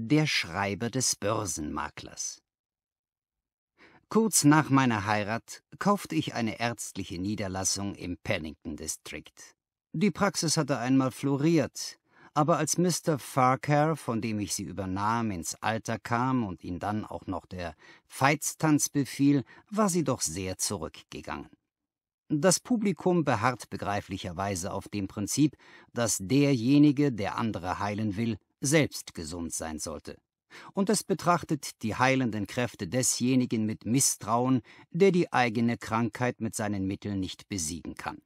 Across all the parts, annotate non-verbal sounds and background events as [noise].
Der Schreiber des Börsenmaklers Kurz nach meiner Heirat kaufte ich eine ärztliche Niederlassung im pennington District. Die Praxis hatte einmal floriert, aber als Mr. Farquhar, von dem ich sie übernahm, ins Alter kam und ihn dann auch noch der Feiztanz befiel, war sie doch sehr zurückgegangen. Das Publikum beharrt begreiflicherweise auf dem Prinzip, dass derjenige, der andere heilen will, selbst gesund sein sollte. Und es betrachtet die heilenden Kräfte desjenigen mit Misstrauen, der die eigene Krankheit mit seinen Mitteln nicht besiegen kann.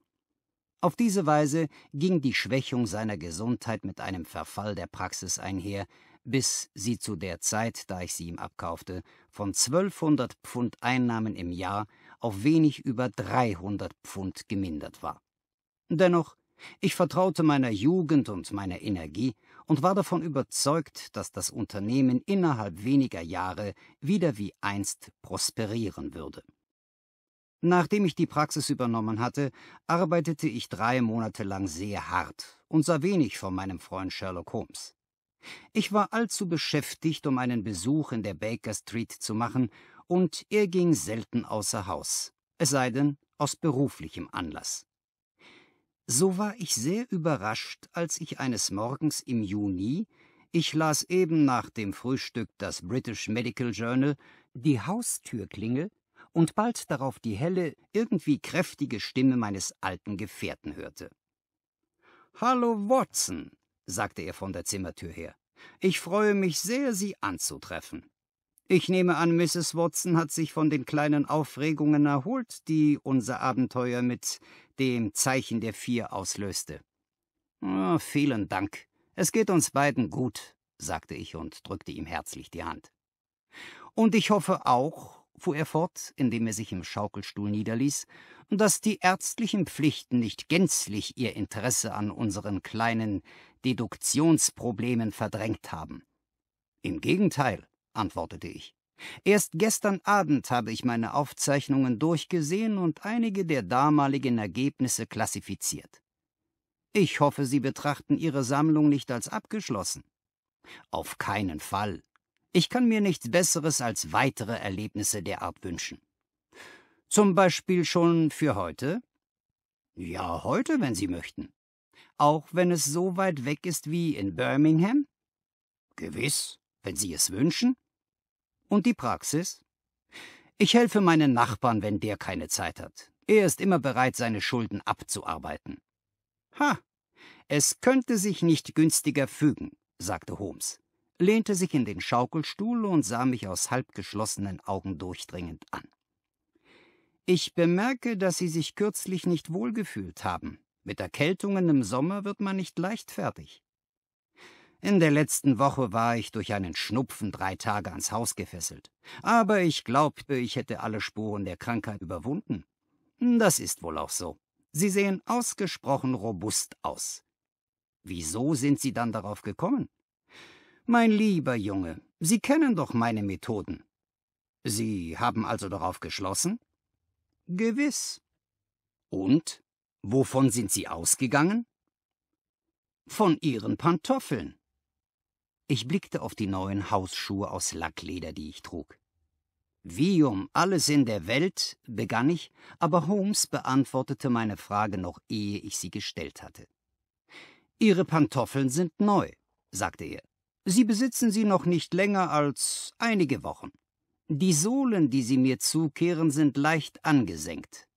Auf diese Weise ging die Schwächung seiner Gesundheit mit einem Verfall der Praxis einher, bis sie zu der Zeit, da ich sie ihm abkaufte, von 1200 Pfund Einnahmen im Jahr auf wenig über 300 Pfund gemindert war. Dennoch, ich vertraute meiner Jugend und meiner Energie und war davon überzeugt, dass das Unternehmen innerhalb weniger Jahre wieder wie einst prosperieren würde. Nachdem ich die Praxis übernommen hatte, arbeitete ich drei Monate lang sehr hart und sah wenig von meinem Freund Sherlock Holmes. Ich war allzu beschäftigt, um einen Besuch in der Baker Street zu machen, und er ging selten außer Haus, es sei denn aus beruflichem Anlass. So war ich sehr überrascht, als ich eines Morgens im Juni, ich las eben nach dem Frühstück das British Medical Journal, die Haustürklingel und bald darauf die helle, irgendwie kräftige Stimme meines alten Gefährten hörte. Hallo Watson, sagte er von der Zimmertür her. Ich freue mich sehr, Sie anzutreffen. Ich nehme an, Mrs. Watson hat sich von den kleinen Aufregungen erholt, die unser Abenteuer mit dem Zeichen der Vier auslöste. Oh, vielen Dank. Es geht uns beiden gut, sagte ich und drückte ihm herzlich die Hand. Und ich hoffe auch, fuhr er fort, indem er sich im Schaukelstuhl niederließ, dass die ärztlichen Pflichten nicht gänzlich ihr Interesse an unseren kleinen Deduktionsproblemen verdrängt haben. Im Gegenteil, antwortete ich. Erst gestern Abend habe ich meine Aufzeichnungen durchgesehen und einige der damaligen Ergebnisse klassifiziert. Ich hoffe, Sie betrachten Ihre Sammlung nicht als abgeschlossen. Auf keinen Fall. Ich kann mir nichts Besseres als weitere Erlebnisse der Art wünschen. Zum Beispiel schon für heute? Ja, heute, wenn Sie möchten. Auch wenn es so weit weg ist wie in Birmingham? Gewiss, wenn Sie es wünschen. Und die Praxis? Ich helfe meinen Nachbarn, wenn der keine Zeit hat. Er ist immer bereit, seine Schulden abzuarbeiten. Ha! Es könnte sich nicht günstiger fügen, sagte Holmes, lehnte sich in den Schaukelstuhl und sah mich aus halbgeschlossenen Augen durchdringend an. Ich bemerke, dass Sie sich kürzlich nicht wohlgefühlt haben. Mit Erkältungen im Sommer wird man nicht leichtfertig. In der letzten Woche war ich durch einen Schnupfen drei Tage ans Haus gefesselt. Aber ich glaubte, ich hätte alle Spuren der Krankheit überwunden. Das ist wohl auch so. Sie sehen ausgesprochen robust aus. Wieso sind Sie dann darauf gekommen? Mein lieber Junge, Sie kennen doch meine Methoden. Sie haben also darauf geschlossen? Gewiss. Und? Wovon sind Sie ausgegangen? Von Ihren Pantoffeln. Ich blickte auf die neuen Hausschuhe aus Lackleder, die ich trug. Wie um alles in der Welt, begann ich, aber Holmes beantwortete meine Frage noch, ehe ich sie gestellt hatte. Ihre Pantoffeln sind neu, sagte er. Sie besitzen sie noch nicht länger als einige Wochen. Die Sohlen, die Sie mir zukehren, sind leicht angesenkt.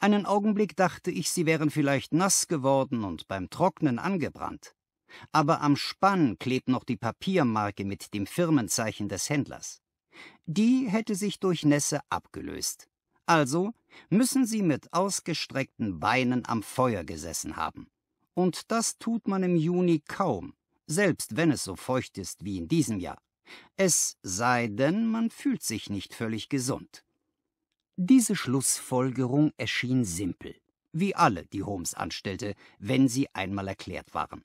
Einen Augenblick dachte ich, sie wären vielleicht nass geworden und beim Trocknen angebrannt aber am Spann klebt noch die Papiermarke mit dem Firmenzeichen des Händlers. Die hätte sich durch Nässe abgelöst. Also müssen sie mit ausgestreckten Beinen am Feuer gesessen haben. Und das tut man im Juni kaum, selbst wenn es so feucht ist wie in diesem Jahr. Es sei denn, man fühlt sich nicht völlig gesund. Diese Schlussfolgerung erschien simpel, wie alle, die Holmes anstellte, wenn sie einmal erklärt waren.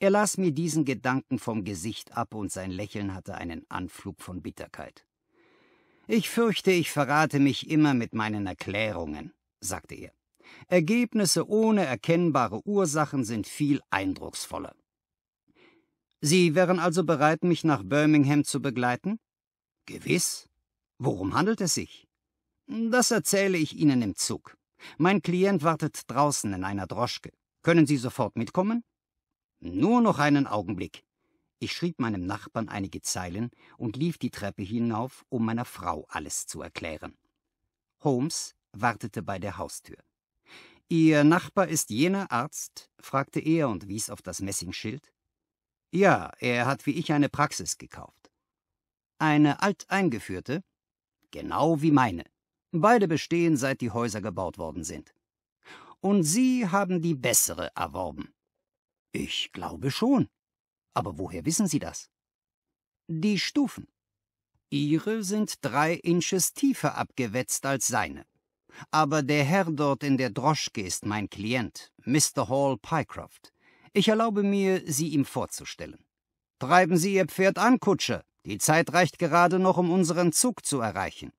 Er las mir diesen Gedanken vom Gesicht ab und sein Lächeln hatte einen Anflug von Bitterkeit. Ich fürchte, ich verrate mich immer mit meinen Erklärungen, sagte er. Ergebnisse ohne erkennbare Ursachen sind viel eindrucksvoller. Sie wären also bereit, mich nach Birmingham zu begleiten? Gewiss. Worum handelt es sich? Das erzähle ich Ihnen im Zug. Mein Klient wartet draußen in einer Droschke. Können Sie sofort mitkommen? Nur noch einen Augenblick. Ich schrieb meinem Nachbarn einige Zeilen und lief die Treppe hinauf, um meiner Frau alles zu erklären. Holmes wartete bei der Haustür. Ihr Nachbar ist jener Arzt? fragte er und wies auf das Messingschild. Ja, er hat wie ich eine Praxis gekauft. Eine alteingeführte? Genau wie meine. Beide bestehen, seit die Häuser gebaut worden sind. Und Sie haben die bessere erworben. Ich glaube schon. Aber woher wissen Sie das? Die Stufen. Ihre sind drei Inches tiefer abgewetzt als seine. Aber der Herr dort in der Droschke ist mein Klient, Mr. Hall Pycroft. Ich erlaube mir, Sie ihm vorzustellen. Treiben Sie Ihr Pferd an, Kutscher. Die Zeit reicht gerade noch, um unseren Zug zu erreichen.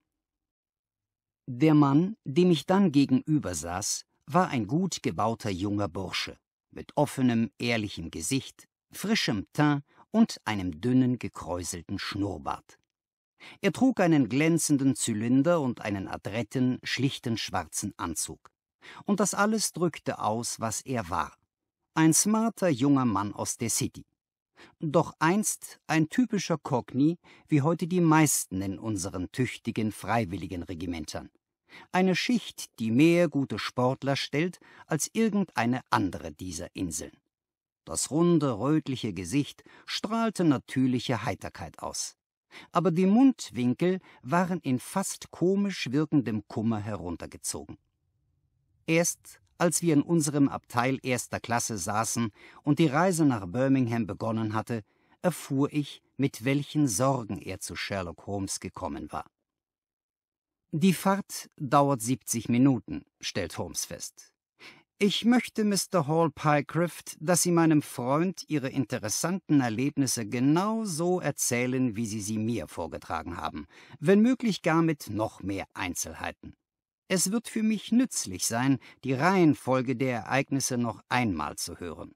Der Mann, dem ich dann gegenüber saß, war ein gut gebauter junger Bursche, mit offenem, ehrlichem Gesicht, frischem Teint und einem dünnen, gekräuselten Schnurrbart. Er trug einen glänzenden Zylinder und einen adretten, schlichten schwarzen Anzug. Und das alles drückte aus, was er war. Ein smarter junger Mann aus der City. Doch einst ein typischer Cockney, wie heute die meisten in unseren tüchtigen Freiwilligenregimentern. Eine Schicht, die mehr gute Sportler stellt als irgendeine andere dieser Inseln. Das runde, rötliche Gesicht strahlte natürliche Heiterkeit aus. Aber die Mundwinkel waren in fast komisch wirkendem Kummer heruntergezogen. Erst als wir in unserem Abteil erster Klasse saßen und die Reise nach Birmingham begonnen hatte, erfuhr ich, mit welchen Sorgen er zu Sherlock Holmes gekommen war. Die Fahrt dauert 70 Minuten, stellt Holmes fest. Ich möchte Mr. Hall Pycroft, dass Sie meinem Freund Ihre interessanten Erlebnisse genau so erzählen, wie Sie sie mir vorgetragen haben, wenn möglich gar mit noch mehr Einzelheiten. Es wird für mich nützlich sein, die Reihenfolge der Ereignisse noch einmal zu hören.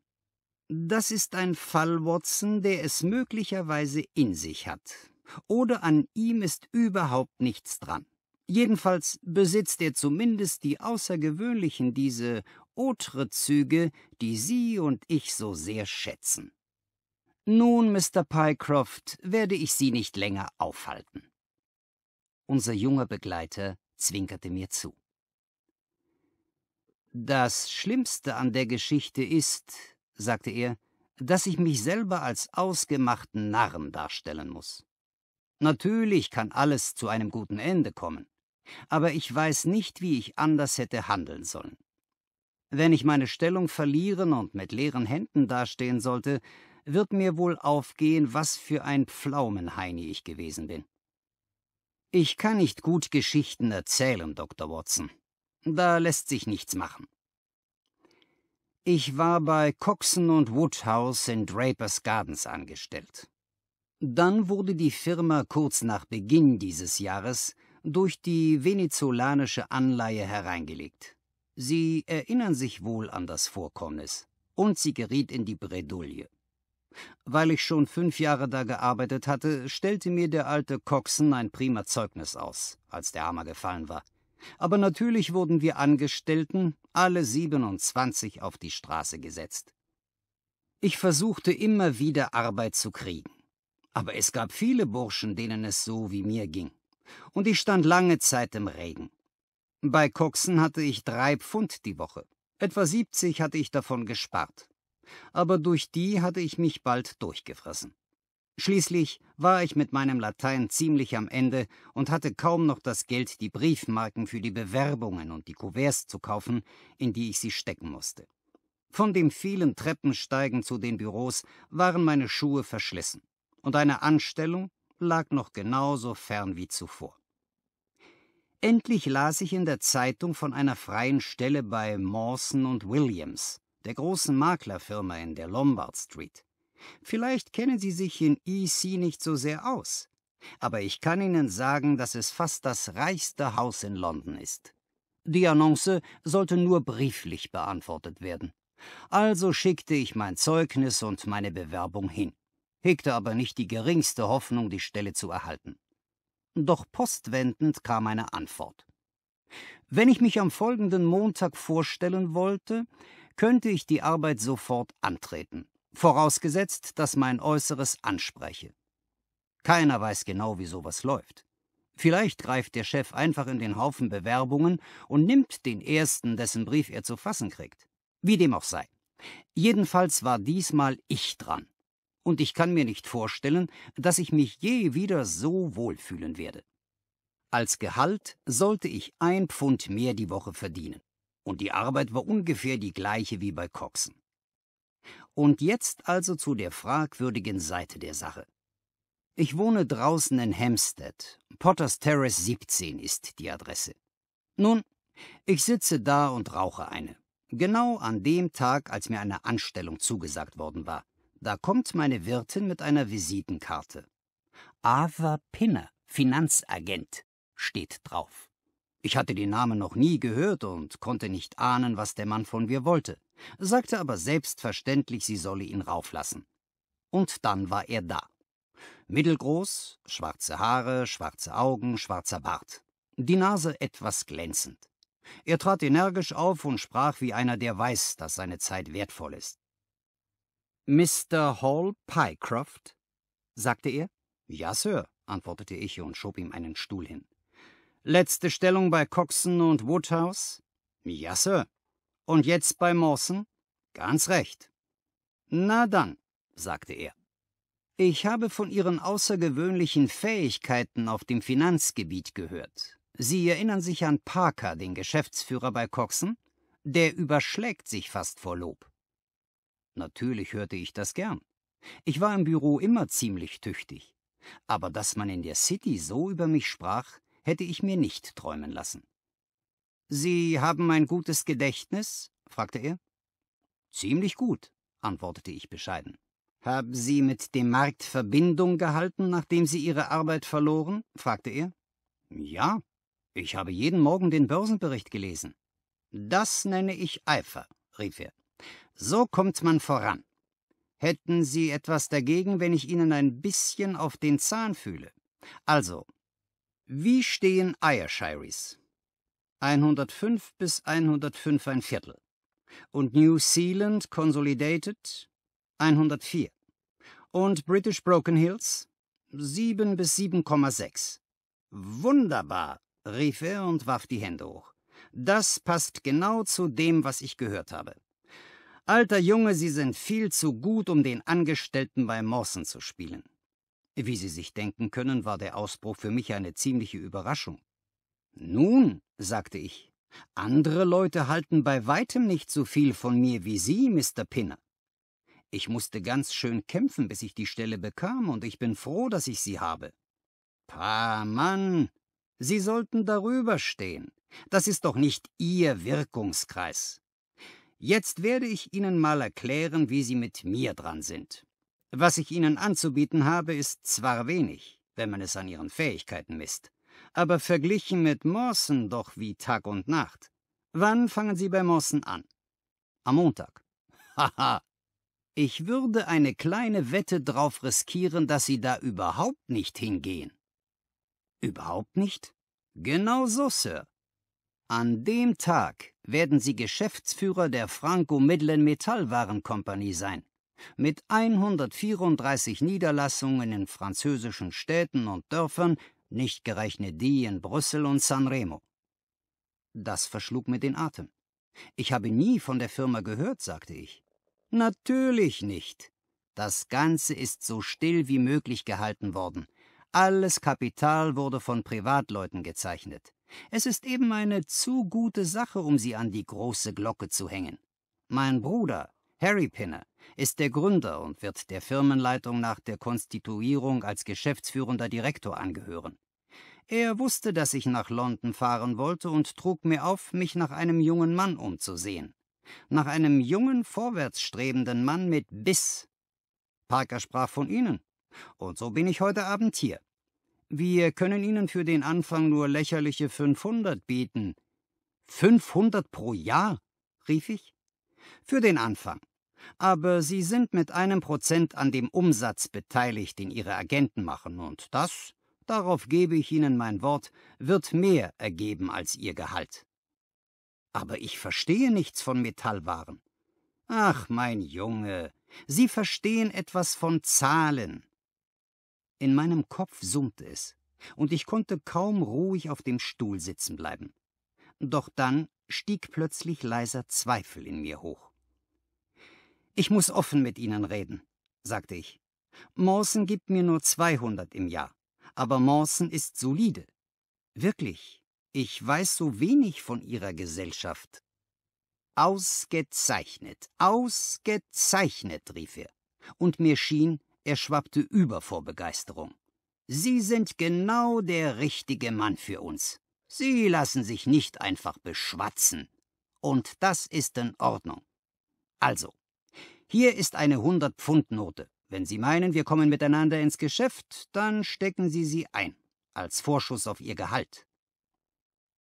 Das ist ein Fall, Watson, der es möglicherweise in sich hat. Oder an ihm ist überhaupt nichts dran. Jedenfalls besitzt er zumindest die außergewöhnlichen, diese otre Züge, die Sie und ich so sehr schätzen. Nun, Mr. Pycroft, werde ich Sie nicht länger aufhalten. Unser junger Begleiter zwinkerte mir zu. Das Schlimmste an der Geschichte ist, sagte er, dass ich mich selber als ausgemachten Narren darstellen muss. Natürlich kann alles zu einem guten Ende kommen aber ich weiß nicht, wie ich anders hätte handeln sollen. Wenn ich meine Stellung verlieren und mit leeren Händen dastehen sollte, wird mir wohl aufgehen, was für ein Pflaumenheini ich gewesen bin. Ich kann nicht gut Geschichten erzählen, Dr. Watson. Da lässt sich nichts machen. Ich war bei Coxon und Woodhouse in Drapers Gardens angestellt. Dann wurde die Firma kurz nach Beginn dieses Jahres durch die venezolanische Anleihe hereingelegt. Sie erinnern sich wohl an das Vorkommnis. Und sie geriet in die Bredouille. Weil ich schon fünf Jahre da gearbeitet hatte, stellte mir der alte Coxen ein prima Zeugnis aus, als der Hammer gefallen war. Aber natürlich wurden wir Angestellten, alle 27, auf die Straße gesetzt. Ich versuchte immer wieder Arbeit zu kriegen. Aber es gab viele Burschen, denen es so wie mir ging. Und ich stand lange Zeit im Regen. Bei Coxen hatte ich drei Pfund die Woche. Etwa siebzig hatte ich davon gespart. Aber durch die hatte ich mich bald durchgefressen. Schließlich war ich mit meinem Latein ziemlich am Ende und hatte kaum noch das Geld, die Briefmarken für die Bewerbungen und die Kuverts zu kaufen, in die ich sie stecken musste. Von dem vielen Treppensteigen zu den Büros waren meine Schuhe verschlissen, und eine Anstellung lag noch genauso fern wie zuvor. Endlich las ich in der Zeitung von einer freien Stelle bei Mawson und Williams, der großen Maklerfirma in der Lombard Street. Vielleicht kennen Sie sich in EC nicht so sehr aus, aber ich kann Ihnen sagen, dass es fast das reichste Haus in London ist. Die Annonce sollte nur brieflich beantwortet werden. Also schickte ich mein Zeugnis und meine Bewerbung hin hegte aber nicht die geringste Hoffnung, die Stelle zu erhalten. Doch postwendend kam eine Antwort. Wenn ich mich am folgenden Montag vorstellen wollte, könnte ich die Arbeit sofort antreten, vorausgesetzt, dass mein Äußeres anspreche. Keiner weiß genau, wie sowas läuft. Vielleicht greift der Chef einfach in den Haufen Bewerbungen und nimmt den ersten, dessen Brief er zu fassen kriegt. Wie dem auch sei. Jedenfalls war diesmal ich dran und ich kann mir nicht vorstellen, dass ich mich je wieder so wohlfühlen werde. Als Gehalt sollte ich ein Pfund mehr die Woche verdienen, und die Arbeit war ungefähr die gleiche wie bei Coxen. Und jetzt also zu der fragwürdigen Seite der Sache. Ich wohne draußen in Hampstead. Potters Terrace 17 ist die Adresse. Nun, ich sitze da und rauche eine. Genau an dem Tag, als mir eine Anstellung zugesagt worden war. Da kommt meine Wirtin mit einer Visitenkarte. Ava Pinner, Finanzagent, steht drauf. Ich hatte den Namen noch nie gehört und konnte nicht ahnen, was der Mann von mir wollte, sagte aber selbstverständlich, sie solle ihn rauflassen. Und dann war er da. Mittelgroß, schwarze Haare, schwarze Augen, schwarzer Bart. Die Nase etwas glänzend. Er trat energisch auf und sprach wie einer, der weiß, dass seine Zeit wertvoll ist. Mr. Hall Pycroft? sagte er. Ja, Sir, antwortete ich und schob ihm einen Stuhl hin. Letzte Stellung bei Coxon und Woodhouse? Ja, Sir. Und jetzt bei Mawson? Ganz recht. Na dann, sagte er. Ich habe von Ihren außergewöhnlichen Fähigkeiten auf dem Finanzgebiet gehört. Sie erinnern sich an Parker, den Geschäftsführer bei Coxon? Der überschlägt sich fast vor Lob. Natürlich hörte ich das gern. Ich war im Büro immer ziemlich tüchtig. Aber dass man in der City so über mich sprach, hätte ich mir nicht träumen lassen. Sie haben ein gutes Gedächtnis? fragte er. Ziemlich gut, antwortete ich bescheiden. Haben Sie mit dem Markt Verbindung gehalten, nachdem Sie Ihre Arbeit verloren? fragte er. Ja, ich habe jeden Morgen den Börsenbericht gelesen. Das nenne ich Eifer, rief er. So kommt man voran. Hätten Sie etwas dagegen, wenn ich Ihnen ein bisschen auf den Zahn fühle? Also, wie stehen Ayashiries? 105 bis 105 ein Viertel. Und New Zealand Consolidated 104. Und British Broken Hills 7 bis 7,6. Wunderbar, rief er und warf die Hände hoch. Das passt genau zu dem, was ich gehört habe. Alter Junge, Sie sind viel zu gut, um den Angestellten bei Morsen zu spielen. Wie Sie sich denken können, war der Ausbruch für mich eine ziemliche Überraschung. Nun, sagte ich, andere Leute halten bei weitem nicht so viel von mir wie Sie, Mr. Pinner. Ich musste ganz schön kämpfen, bis ich die Stelle bekam, und ich bin froh, dass ich sie habe. Pah, Mann, Sie sollten darüber stehen. Das ist doch nicht Ihr Wirkungskreis. Jetzt werde ich Ihnen mal erklären, wie Sie mit mir dran sind. Was ich Ihnen anzubieten habe, ist zwar wenig, wenn man es an Ihren Fähigkeiten misst, aber verglichen mit Morsen doch wie Tag und Nacht. Wann fangen Sie bei Morsen an? Am Montag. [laughs] Haha. ich würde eine kleine Wette drauf riskieren, dass Sie da überhaupt nicht hingehen. Überhaupt nicht? Genau so, Sir. An dem Tag werden Sie Geschäftsführer der Franco-Midland Kompanie sein, mit 134 Niederlassungen in französischen Städten und Dörfern, nicht gerechnet die in Brüssel und Sanremo. Das verschlug mir den Atem. Ich habe nie von der Firma gehört, sagte ich. Natürlich nicht. Das Ganze ist so still wie möglich gehalten worden. Alles Kapital wurde von Privatleuten gezeichnet. Es ist eben eine zu gute Sache, um sie an die große Glocke zu hängen. Mein Bruder, Harry Pinner, ist der Gründer und wird der Firmenleitung nach der Konstituierung als geschäftsführender Direktor angehören. Er wusste, dass ich nach London fahren wollte und trug mir auf, mich nach einem jungen Mann umzusehen. Nach einem jungen, vorwärtsstrebenden Mann mit Biss. Parker sprach von Ihnen. Und so bin ich heute Abend hier. Wir können Ihnen für den Anfang nur lächerliche 500 bieten. 500 pro Jahr? rief ich. Für den Anfang. Aber Sie sind mit einem Prozent an dem Umsatz beteiligt, den Ihre Agenten machen, und das, darauf gebe ich Ihnen mein Wort, wird mehr ergeben als Ihr Gehalt. Aber ich verstehe nichts von Metallwaren. Ach, mein Junge, Sie verstehen etwas von Zahlen. In meinem Kopf summte es, und ich konnte kaum ruhig auf dem Stuhl sitzen bleiben. Doch dann stieg plötzlich leiser Zweifel in mir hoch. Ich muss offen mit Ihnen reden, sagte ich. Mawson gibt mir nur 200 im Jahr, aber Mawson ist solide. Wirklich, ich weiß so wenig von Ihrer Gesellschaft. Ausgezeichnet, ausgezeichnet, rief er, und mir schien, er schwappte über vor Begeisterung. Sie sind genau der richtige Mann für uns. Sie lassen sich nicht einfach beschwatzen. Und das ist in Ordnung. Also, hier ist eine 100-Pfund-Note. Wenn Sie meinen, wir kommen miteinander ins Geschäft, dann stecken Sie sie ein, als Vorschuss auf Ihr Gehalt.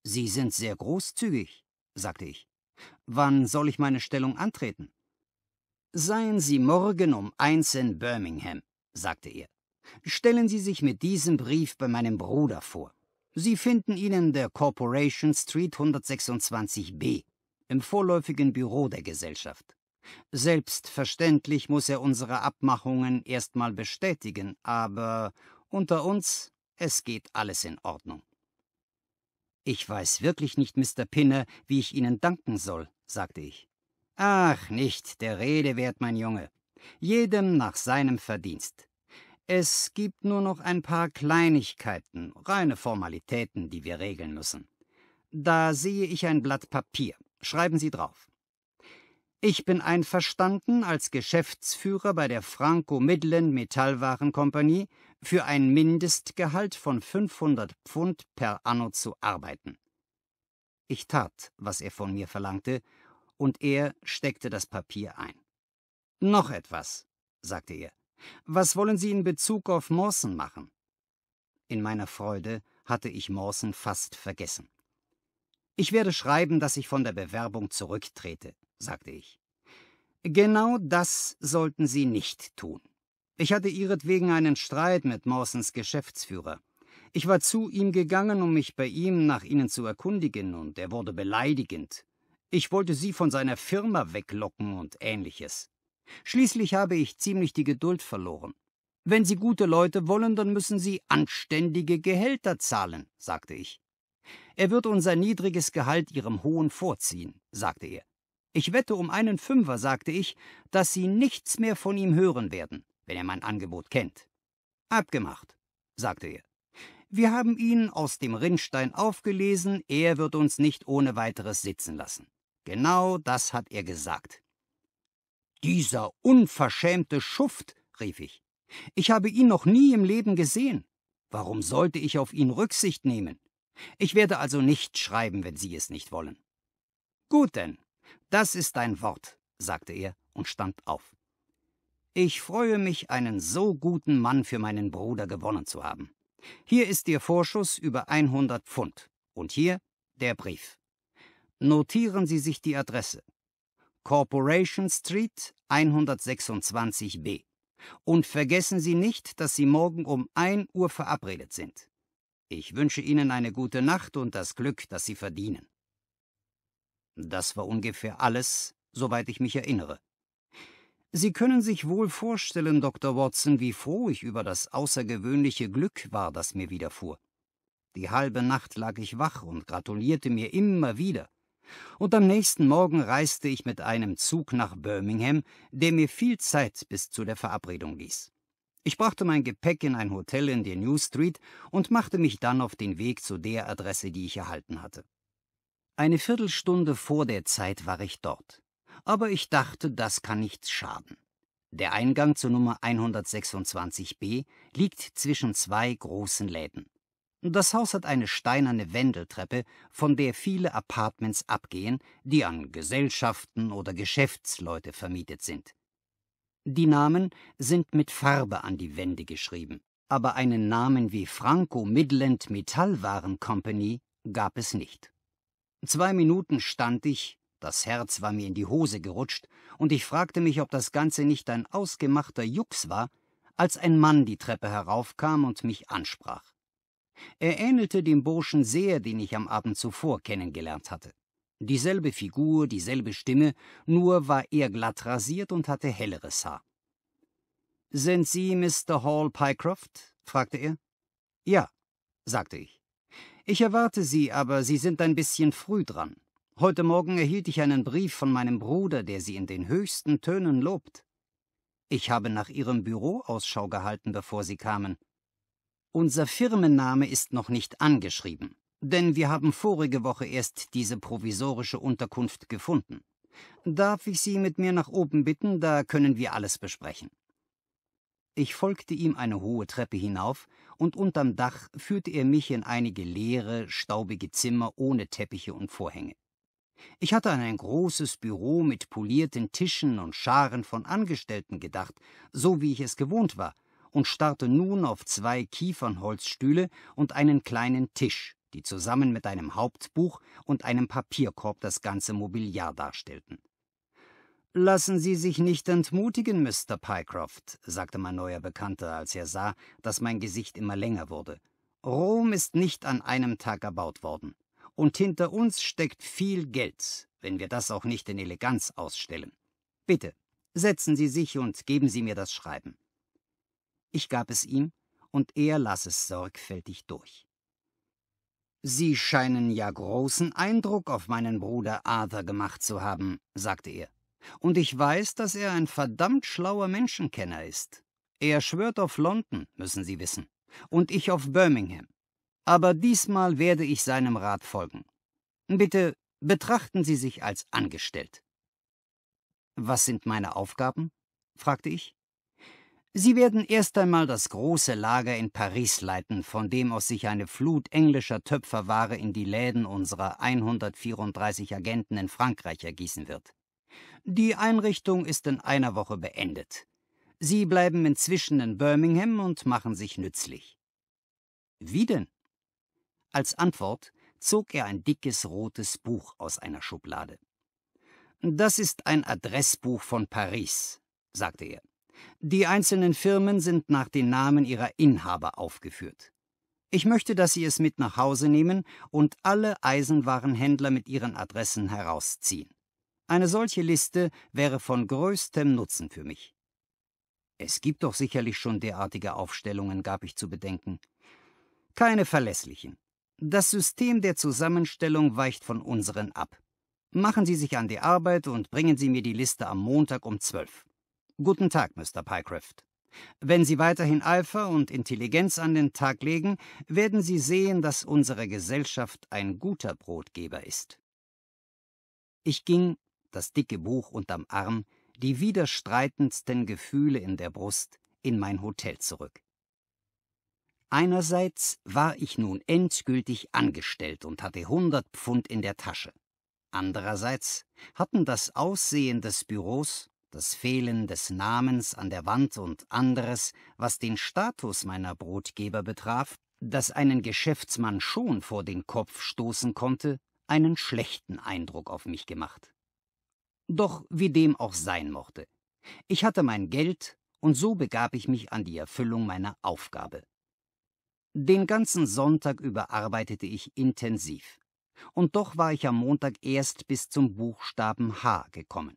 Sie sind sehr großzügig, sagte ich. Wann soll ich meine Stellung antreten? Seien Sie morgen um eins in Birmingham, sagte er. Stellen Sie sich mit diesem Brief bei meinem Bruder vor. Sie finden ihn in der Corporation Street 126b, im vorläufigen Büro der Gesellschaft. Selbstverständlich muss er unsere Abmachungen erstmal bestätigen, aber unter uns, es geht alles in Ordnung. Ich weiß wirklich nicht, Mr. Pinner, wie ich Ihnen danken soll, sagte ich. Ach, nicht der Rede wert, mein Junge. Jedem nach seinem Verdienst. Es gibt nur noch ein paar Kleinigkeiten, reine Formalitäten, die wir regeln müssen. Da sehe ich ein Blatt Papier. Schreiben Sie drauf. Ich bin einverstanden, als Geschäftsführer bei der Franco-Midland Metallwarenkompanie für ein Mindestgehalt von 500 Pfund per anno zu arbeiten. Ich tat, was er von mir verlangte, und er steckte das Papier ein. Noch etwas, sagte er. Was wollen Sie in Bezug auf Morsen machen? In meiner Freude hatte ich Morsen fast vergessen. Ich werde schreiben, dass ich von der Bewerbung zurücktrete, sagte ich. Genau das sollten Sie nicht tun. Ich hatte ihretwegen einen Streit mit Morsens Geschäftsführer. Ich war zu ihm gegangen, um mich bei ihm nach Ihnen zu erkundigen, und er wurde beleidigend ich wollte sie von seiner Firma weglocken und ähnliches. Schließlich habe ich ziemlich die Geduld verloren. Wenn Sie gute Leute wollen, dann müssen Sie anständige Gehälter zahlen, sagte ich. Er wird unser niedriges Gehalt Ihrem hohen vorziehen, sagte er. Ich wette um einen Fünfer, sagte ich, dass Sie nichts mehr von ihm hören werden, wenn er mein Angebot kennt. Abgemacht, sagte er. Wir haben ihn aus dem Rinnstein aufgelesen, er wird uns nicht ohne weiteres sitzen lassen. Genau das hat er gesagt. Dieser unverschämte Schuft, rief ich. Ich habe ihn noch nie im Leben gesehen. Warum sollte ich auf ihn Rücksicht nehmen? Ich werde also nicht schreiben, wenn Sie es nicht wollen. Gut denn, das ist dein Wort, sagte er und stand auf. Ich freue mich, einen so guten Mann für meinen Bruder gewonnen zu haben. Hier ist Ihr Vorschuss über 100 Pfund und hier der Brief. Notieren Sie sich die Adresse. Corporation Street 126b. Und vergessen Sie nicht, dass Sie morgen um 1 Uhr verabredet sind. Ich wünsche Ihnen eine gute Nacht und das Glück, das Sie verdienen. Das war ungefähr alles, soweit ich mich erinnere. Sie können sich wohl vorstellen, Dr. Watson, wie froh ich über das außergewöhnliche Glück war, das mir widerfuhr. Die halbe Nacht lag ich wach und gratulierte mir immer wieder und am nächsten Morgen reiste ich mit einem Zug nach Birmingham, der mir viel Zeit bis zu der Verabredung ließ. Ich brachte mein Gepäck in ein Hotel in der New Street und machte mich dann auf den Weg zu der Adresse, die ich erhalten hatte. Eine Viertelstunde vor der Zeit war ich dort, aber ich dachte, das kann nichts schaden. Der Eingang zur Nummer 126b liegt zwischen zwei großen Läden. Das Haus hat eine steinerne Wendeltreppe, von der viele Apartments abgehen, die an Gesellschaften oder Geschäftsleute vermietet sind. Die Namen sind mit Farbe an die Wände geschrieben, aber einen Namen wie Franco Midland Metallwaren Company gab es nicht. Zwei Minuten stand ich, das Herz war mir in die Hose gerutscht, und ich fragte mich, ob das Ganze nicht ein ausgemachter Jux war, als ein Mann die Treppe heraufkam und mich ansprach. Er ähnelte dem Burschen sehr, den ich am Abend zuvor kennengelernt hatte. Dieselbe Figur, dieselbe Stimme, nur war er glatt rasiert und hatte helleres Haar. Sind Sie Mr. Hall Pycroft? fragte er. Ja, sagte ich. Ich erwarte Sie, aber Sie sind ein bisschen früh dran. Heute Morgen erhielt ich einen Brief von meinem Bruder, der Sie in den höchsten Tönen lobt. Ich habe nach Ihrem Büro Ausschau gehalten, bevor Sie kamen. Unser Firmenname ist noch nicht angeschrieben, denn wir haben vorige Woche erst diese provisorische Unterkunft gefunden. Darf ich Sie mit mir nach oben bitten, da können wir alles besprechen. Ich folgte ihm eine hohe Treppe hinauf, und unterm Dach führte er mich in einige leere, staubige Zimmer ohne Teppiche und Vorhänge. Ich hatte an ein großes Büro mit polierten Tischen und Scharen von Angestellten gedacht, so wie ich es gewohnt war, und starrte nun auf zwei Kiefernholzstühle und einen kleinen Tisch, die zusammen mit einem Hauptbuch und einem Papierkorb das ganze Mobiliar darstellten. Lassen Sie sich nicht entmutigen, Mr. Pycroft, sagte mein neuer Bekannter, als er sah, dass mein Gesicht immer länger wurde. Rom ist nicht an einem Tag erbaut worden. Und hinter uns steckt viel Geld, wenn wir das auch nicht in Eleganz ausstellen. Bitte, setzen Sie sich und geben Sie mir das Schreiben. Ich gab es ihm, und er las es sorgfältig durch. Sie scheinen ja großen Eindruck auf meinen Bruder Arthur gemacht zu haben, sagte er. Und ich weiß, dass er ein verdammt schlauer Menschenkenner ist. Er schwört auf London, müssen Sie wissen, und ich auf Birmingham. Aber diesmal werde ich seinem Rat folgen. Bitte betrachten Sie sich als angestellt. Was sind meine Aufgaben? fragte ich. Sie werden erst einmal das große Lager in Paris leiten, von dem aus sich eine Flut englischer Töpferware in die Läden unserer 134 Agenten in Frankreich ergießen wird. Die Einrichtung ist in einer Woche beendet. Sie bleiben inzwischen in Birmingham und machen sich nützlich. Wie denn? Als Antwort zog er ein dickes rotes Buch aus einer Schublade. Das ist ein Adressbuch von Paris, sagte er. Die einzelnen Firmen sind nach den Namen ihrer Inhaber aufgeführt. Ich möchte, dass Sie es mit nach Hause nehmen und alle Eisenwarenhändler mit ihren Adressen herausziehen. Eine solche Liste wäre von größtem Nutzen für mich. Es gibt doch sicherlich schon derartige Aufstellungen, gab ich zu bedenken. Keine verlässlichen. Das System der Zusammenstellung weicht von unseren ab. Machen Sie sich an die Arbeit und bringen Sie mir die Liste am Montag um zwölf. Guten Tag, Mr. Pycroft. Wenn Sie weiterhin Eifer und Intelligenz an den Tag legen, werden Sie sehen, dass unsere Gesellschaft ein guter Brotgeber ist. Ich ging, das dicke Buch unterm Arm, die widerstreitendsten Gefühle in der Brust, in mein Hotel zurück. Einerseits war ich nun endgültig angestellt und hatte hundert Pfund in der Tasche. Andererseits hatten das Aussehen des Büros das Fehlen des Namens an der Wand und anderes, was den Status meiner Brotgeber betraf, das einen Geschäftsmann schon vor den Kopf stoßen konnte, einen schlechten Eindruck auf mich gemacht. Doch wie dem auch sein mochte, ich hatte mein Geld und so begab ich mich an die Erfüllung meiner Aufgabe. Den ganzen Sonntag über arbeitete ich intensiv, und doch war ich am Montag erst bis zum Buchstaben H gekommen.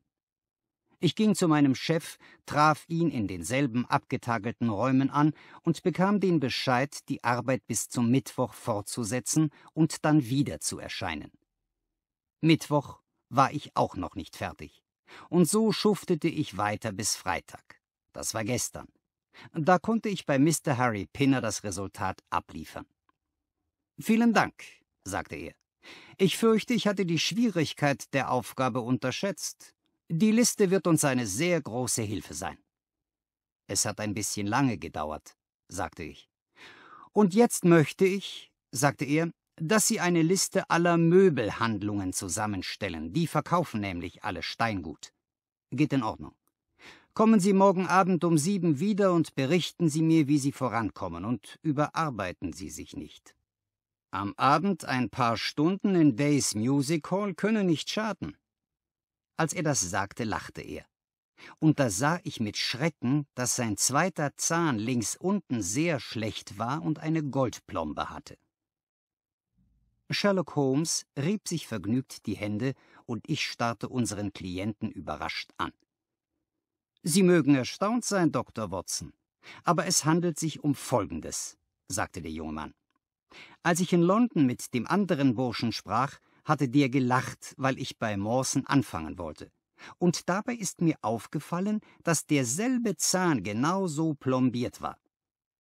Ich ging zu meinem Chef, traf ihn in denselben abgetagelten Räumen an und bekam den Bescheid, die Arbeit bis zum Mittwoch fortzusetzen und dann wieder zu erscheinen. Mittwoch war ich auch noch nicht fertig. Und so schuftete ich weiter bis Freitag. Das war gestern. Da konnte ich bei Mr. Harry Pinner das Resultat abliefern. Vielen Dank, sagte er. Ich fürchte, ich hatte die Schwierigkeit der Aufgabe unterschätzt. Die Liste wird uns eine sehr große Hilfe sein. Es hat ein bisschen lange gedauert, sagte ich. Und jetzt möchte ich, sagte er, dass Sie eine Liste aller Möbelhandlungen zusammenstellen. Die verkaufen nämlich alle Steingut. Geht in Ordnung. Kommen Sie morgen Abend um sieben wieder und berichten Sie mir, wie Sie vorankommen, und überarbeiten Sie sich nicht. Am Abend ein paar Stunden in Days Music Hall können nicht schaden. Als er das sagte, lachte er. Und da sah ich mit Schrecken, dass sein zweiter Zahn links unten sehr schlecht war und eine Goldplombe hatte. Sherlock Holmes rieb sich vergnügt die Hände und ich starrte unseren Klienten überrascht an. Sie mögen erstaunt sein, Dr. Watson, aber es handelt sich um Folgendes, sagte der junge Mann. Als ich in London mit dem anderen Burschen sprach, hatte der gelacht, weil ich bei Morsen anfangen wollte. Und dabei ist mir aufgefallen, dass derselbe Zahn genauso plombiert war.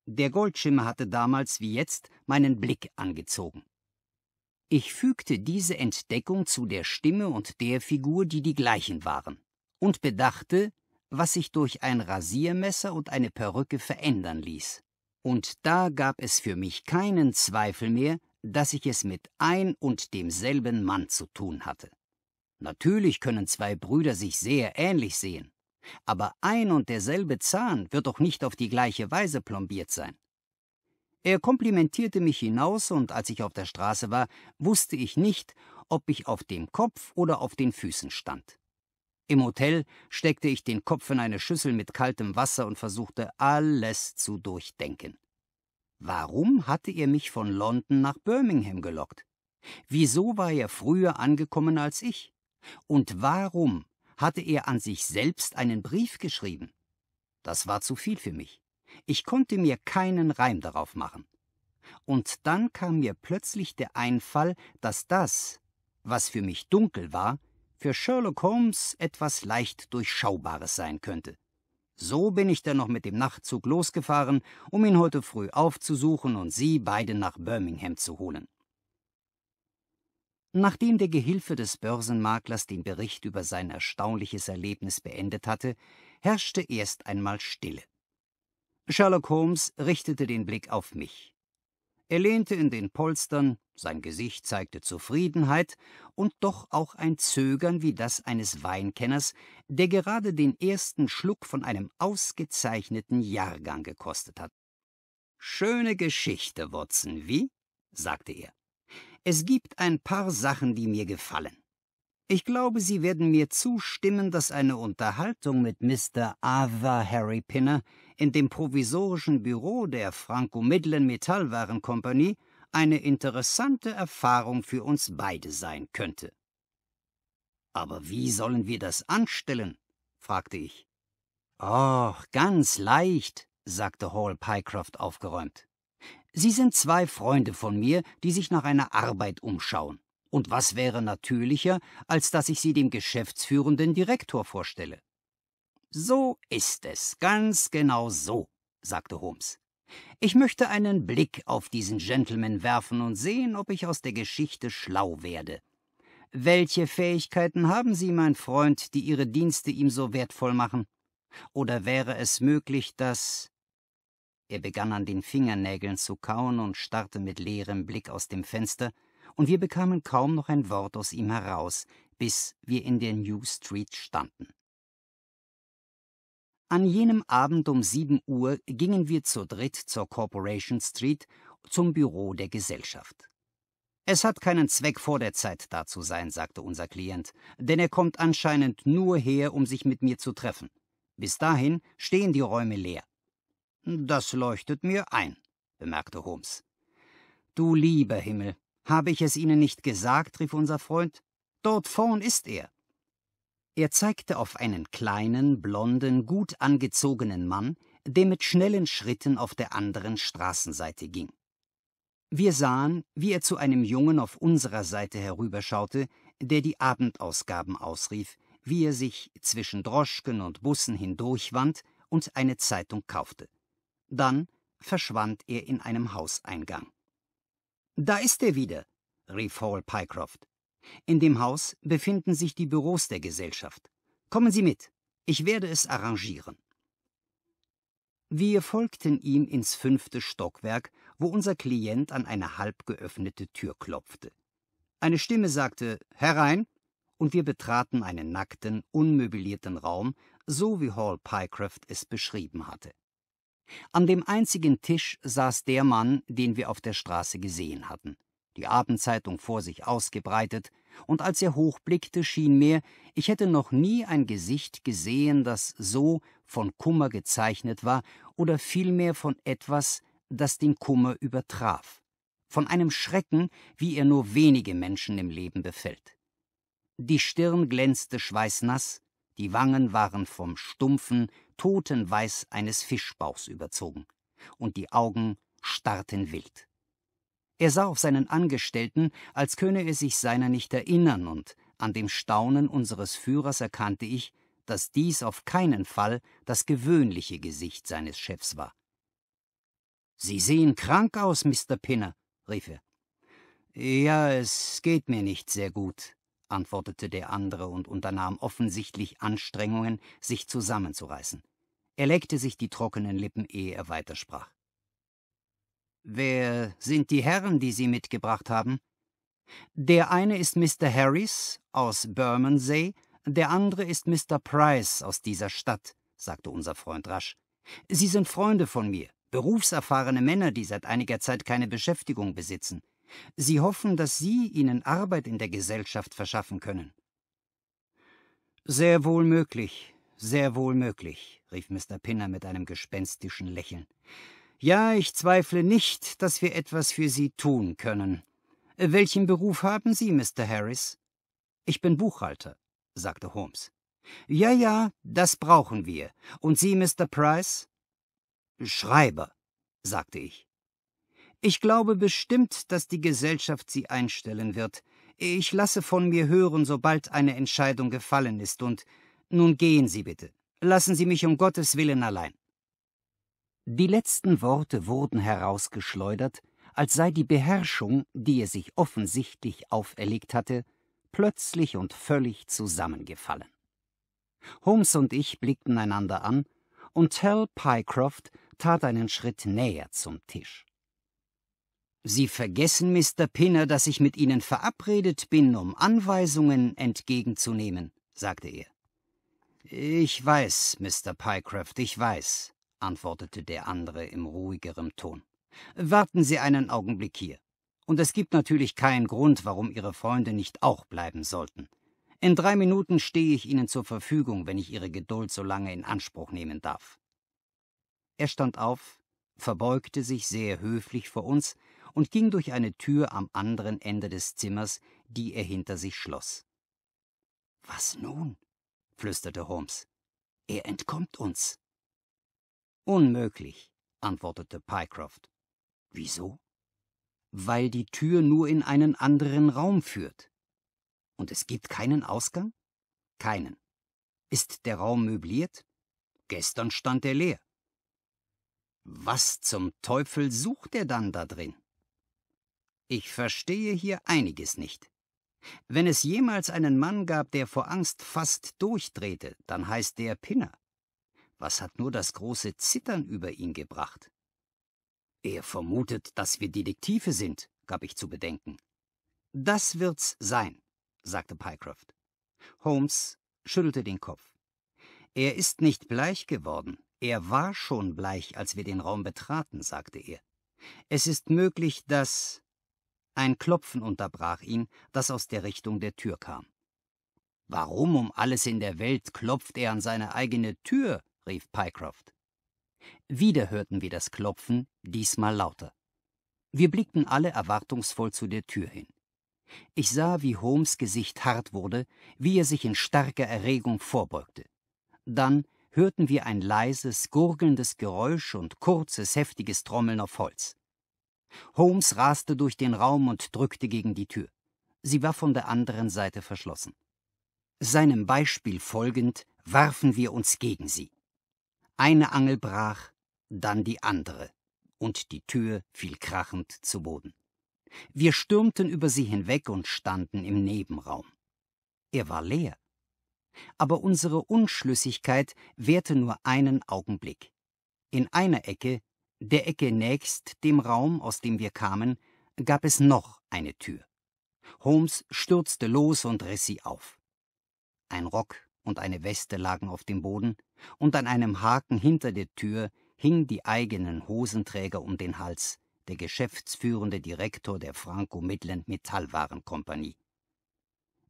Der Goldschimmer hatte damals wie jetzt meinen Blick angezogen. Ich fügte diese Entdeckung zu der Stimme und der Figur, die die gleichen waren, und bedachte, was sich durch ein Rasiermesser und eine Perücke verändern ließ. Und da gab es für mich keinen Zweifel mehr, dass ich es mit ein und demselben Mann zu tun hatte. Natürlich können zwei Brüder sich sehr ähnlich sehen, aber ein und derselbe Zahn wird doch nicht auf die gleiche Weise plombiert sein. Er komplimentierte mich hinaus, und als ich auf der Straße war, wusste ich nicht, ob ich auf dem Kopf oder auf den Füßen stand. Im Hotel steckte ich den Kopf in eine Schüssel mit kaltem Wasser und versuchte alles zu durchdenken. Warum hatte er mich von London nach Birmingham gelockt? Wieso war er früher angekommen als ich? Und warum hatte er an sich selbst einen Brief geschrieben? Das war zu viel für mich. Ich konnte mir keinen Reim darauf machen. Und dann kam mir plötzlich der Einfall, dass das, was für mich dunkel war, für Sherlock Holmes etwas leicht Durchschaubares sein könnte. So bin ich dann noch mit dem Nachtzug losgefahren, um ihn heute früh aufzusuchen und Sie beide nach Birmingham zu holen. Nachdem der Gehilfe des Börsenmaklers den Bericht über sein erstaunliches Erlebnis beendet hatte, herrschte erst einmal Stille. Sherlock Holmes richtete den Blick auf mich. Er lehnte in den Polstern, sein Gesicht zeigte Zufriedenheit und doch auch ein Zögern wie das eines Weinkenners, der gerade den ersten Schluck von einem ausgezeichneten Jahrgang gekostet hat. Schöne Geschichte, Watson, wie? sagte er. Es gibt ein paar Sachen, die mir gefallen. Ich glaube, Sie werden mir zustimmen, dass eine Unterhaltung mit Mr. Ava Harry Pinner in dem provisorischen Büro der Franco-Midland Metallwaren Metallwarenkompanie eine interessante Erfahrung für uns beide sein könnte. Aber wie sollen wir das anstellen? fragte ich. Oh, ganz leicht, sagte Hall Pycroft aufgeräumt. Sie sind zwei Freunde von mir, die sich nach einer Arbeit umschauen. Und was wäre natürlicher, als dass ich sie dem geschäftsführenden Direktor vorstelle? So ist es, ganz genau so, sagte Holmes. Ich möchte einen Blick auf diesen Gentleman werfen und sehen, ob ich aus der Geschichte schlau werde. Welche Fähigkeiten haben Sie, mein Freund, die Ihre Dienste ihm so wertvoll machen? Oder wäre es möglich, dass. Er begann an den Fingernägeln zu kauen und starrte mit leerem Blick aus dem Fenster, und wir bekamen kaum noch ein Wort aus ihm heraus, bis wir in der New Street standen. An jenem Abend um 7 Uhr gingen wir zu dritt zur Corporation Street zum Büro der Gesellschaft. Es hat keinen Zweck, vor der Zeit da zu sein, sagte unser Klient, denn er kommt anscheinend nur her, um sich mit mir zu treffen. Bis dahin stehen die Räume leer. Das leuchtet mir ein, bemerkte Holmes. Du lieber Himmel, habe ich es Ihnen nicht gesagt, rief unser Freund. Dort vorn ist er. Er zeigte auf einen kleinen, blonden, gut angezogenen Mann, der mit schnellen Schritten auf der anderen Straßenseite ging. Wir sahen, wie er zu einem Jungen auf unserer Seite herüberschaute, der die Abendausgaben ausrief, wie er sich zwischen Droschken und Bussen hindurchwand und eine Zeitung kaufte. Dann verschwand er in einem Hauseingang. Da ist er wieder, rief Hall Pycroft. In dem Haus befinden sich die Büros der Gesellschaft. Kommen Sie mit, ich werde es arrangieren. Wir folgten ihm ins fünfte Stockwerk, wo unser Klient an eine halb geöffnete Tür klopfte. Eine Stimme sagte Herein, und wir betraten einen nackten, unmöblierten Raum, so wie Hall Pycroft es beschrieben hatte. An dem einzigen Tisch saß der Mann, den wir auf der Straße gesehen hatten, die Abendzeitung vor sich ausgebreitet, und als er hochblickte, schien mir, ich hätte noch nie ein Gesicht gesehen, das so von Kummer gezeichnet war oder vielmehr von etwas, das den Kummer übertraf, von einem Schrecken, wie er nur wenige Menschen im Leben befällt. Die Stirn glänzte schweißnass, die Wangen waren vom stumpfen, toten Weiß eines Fischbauchs überzogen, und die Augen starrten wild. Er sah auf seinen Angestellten, als könne er sich seiner nicht erinnern, und an dem Staunen unseres Führers erkannte ich, dass dies auf keinen Fall das gewöhnliche Gesicht seines Chefs war. Sie sehen krank aus, Mr. Pinner, rief er. Ja, es geht mir nicht sehr gut, antwortete der andere und unternahm offensichtlich Anstrengungen, sich zusammenzureißen. Er leckte sich die trockenen Lippen, ehe er weitersprach. Wer sind die Herren, die Sie mitgebracht haben? Der eine ist Mr. Harris aus Bermondsey, der andere ist Mr. Price aus dieser Stadt, sagte unser Freund rasch. Sie sind Freunde von mir, berufserfahrene Männer, die seit einiger Zeit keine Beschäftigung besitzen. Sie hoffen, dass Sie ihnen Arbeit in der Gesellschaft verschaffen können. Sehr wohl möglich, sehr wohl möglich, rief Mr. Pinner mit einem gespenstischen Lächeln. Ja, ich zweifle nicht, dass wir etwas für Sie tun können. Welchen Beruf haben Sie, Mr. Harris? Ich bin Buchhalter, sagte Holmes. Ja, ja, das brauchen wir. Und Sie, Mr. Price? Schreiber, sagte ich. Ich glaube bestimmt, dass die Gesellschaft sie einstellen wird. Ich lasse von mir hören, sobald eine Entscheidung gefallen ist, und nun gehen Sie bitte. Lassen Sie mich um Gottes Willen allein. Die letzten Worte wurden herausgeschleudert, als sei die Beherrschung, die er sich offensichtlich auferlegt hatte, plötzlich und völlig zusammengefallen. Holmes und ich blickten einander an, und Tell Pycroft tat einen Schritt näher zum Tisch. Sie vergessen, Mr. Pinner, dass ich mit Ihnen verabredet bin, um Anweisungen entgegenzunehmen, sagte er. Ich weiß, Mr. Pycroft, ich weiß, antwortete der andere im ruhigerem Ton. Warten Sie einen Augenblick hier. Und es gibt natürlich keinen Grund, warum Ihre Freunde nicht auch bleiben sollten. In drei Minuten stehe ich Ihnen zur Verfügung, wenn ich Ihre Geduld so lange in Anspruch nehmen darf. Er stand auf, verbeugte sich sehr höflich vor uns und ging durch eine Tür am anderen Ende des Zimmers, die er hinter sich schloss. Was nun? flüsterte Holmes. Er entkommt uns. Unmöglich, antwortete Pycroft. Wieso? Weil die Tür nur in einen anderen Raum führt. Und es gibt keinen Ausgang? Keinen. Ist der Raum möbliert? Gestern stand er leer. Was zum Teufel sucht er dann da drin? Ich verstehe hier einiges nicht. Wenn es jemals einen Mann gab, der vor Angst fast durchdrehte, dann heißt der Pinner. Was hat nur das große Zittern über ihn gebracht? Er vermutet, dass wir Detektive sind, gab ich zu bedenken. Das wird's sein, sagte Pycroft. Holmes schüttelte den Kopf. Er ist nicht bleich geworden. Er war schon bleich, als wir den Raum betraten, sagte er. Es ist möglich, dass ein Klopfen unterbrach ihn, das aus der Richtung der Tür kam. Warum um alles in der Welt klopft er an seine eigene Tür? rief Pycroft. Wieder hörten wir das Klopfen, diesmal lauter. Wir blickten alle erwartungsvoll zu der Tür hin. Ich sah, wie Holmes Gesicht hart wurde, wie er sich in starker Erregung vorbeugte. Dann hörten wir ein leises, gurgelndes Geräusch und kurzes, heftiges Trommeln auf Holz. Holmes raste durch den Raum und drückte gegen die Tür. Sie war von der anderen Seite verschlossen. Seinem Beispiel folgend warfen wir uns gegen sie. Eine Angel brach, dann die andere, und die Tür fiel krachend zu Boden. Wir stürmten über sie hinweg und standen im Nebenraum. Er war leer. Aber unsere Unschlüssigkeit währte nur einen Augenblick. In einer Ecke der Ecke nächst dem Raum, aus dem wir kamen, gab es noch eine Tür. Holmes stürzte los und riss sie auf. Ein Rock und eine Weste lagen auf dem Boden, und an einem Haken hinter der Tür hing die eigenen Hosenträger um den Hals, der geschäftsführende Direktor der Franco Midland Metallwarenkompanie.